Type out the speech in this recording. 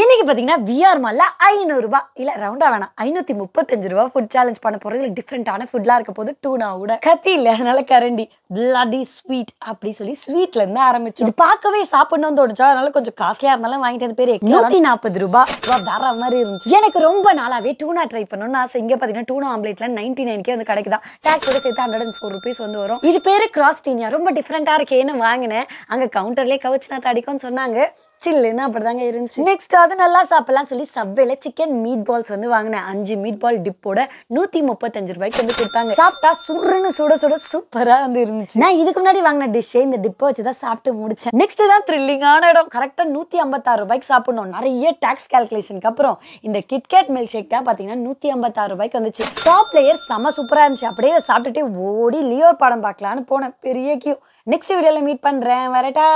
இன்னைக்கு பார்த்தீங்கன்னா விஆர் மாலில் ஐநூறுரூபா இல்லை ரவுண்டா வேணாம் ஐநூற்றி முப்பத்தஞ்சு ரூபா ஃபுட் சேலஞ்ச் பண்ண போகிறது டிஃப்ரெண்ட்டான ஃபுட்லாம் இருக்க போது விட கத்தி இல்லை அதனால கரண்டி பிளாடி ஸ்வீட் அப்படி சொல்லி ஸ்வீட்லேருந்து ஆரம்பிச்சு இது பார்க்கவே வந்து உடச்சா அதனால கொஞ்சம் காஸ்ட்லியாக இருந்தாலும் வாங்கிட்டு வந்து பேர் நூற்றி நாற்பது ரூபா வேற மாதிரி இருந்துச்சு எனக்கு ரொம்ப நாளாகவே டூனா ட்ரை பண்ணணும்னு ஆசை இங்கே பார்த்தீங்கன்னா டூனா ஆம்லேட்ல நைன்டி நைன்கே வந்து கிடைக்குதா கூட சேர்த்து ஹண்ட்ரட் அண்ட் ஃபோர் ருபீஸ் வந்து வரும் இது பேர் கிராஸ் டீனியா ரொம்ப டிஃப்ரெண்ட்டாக இருக்கேன்னு வாங்கினேன் அங்கே கவுண்டர்லேயே கவுச்சினா தடிக்கும்னு சொன்னாங்க சில்லுன்னு அப்படி தாங்க இருந்துச்சு நெக்ஸ்ட் அது நல்லா சாப்பிடலாம் சொல்லி சப்வேல சிக்கன் மீட் பால்ஸ் வந்து வாங்கினேன் அஞ்சு மீட் பால் டிப்போட நூற்றி முப்பத்தஞ்சு ரூபாய்க்கு வந்து கொடுத்தாங்க சாப்பிட்டா சுருன்னு சுட சுட சூப்பராக வந்து இருந்துச்சு நான் இதுக்கு முன்னாடி வாங்கின டிஷ்ஷே இந்த டிப்பை வச்சு தான் சாப்பிட்டு முடிச்சேன் நெக்ஸ்ட் தான் த்ரில்லிங்கான இடம் கரெக்டாக நூற்றி ஐம்பத்தாறு ரூபாய்க்கு சாப்பிடணும் நிறைய டேக்ஸ் கேல்குலேஷனுக்கு அப்புறம் இந்த கிட்கேட் மில்க் ஷேக் தான் பார்த்தீங்கன்னா நூற்றி ஐம்பத்தாறு ரூபாய்க்கு வந்துச்சு டாப் லேயர் செம சூப்பராக இருந்துச்சு அப்படியே அதை சாப்பிட்டுட்டு ஓடி லியோர் படம் பார்க்கலான்னு போனேன் பெரிய கியூ நெக்ஸ்ட் வீடியோவில் மீட் பண்ணுறேன் வரட்டா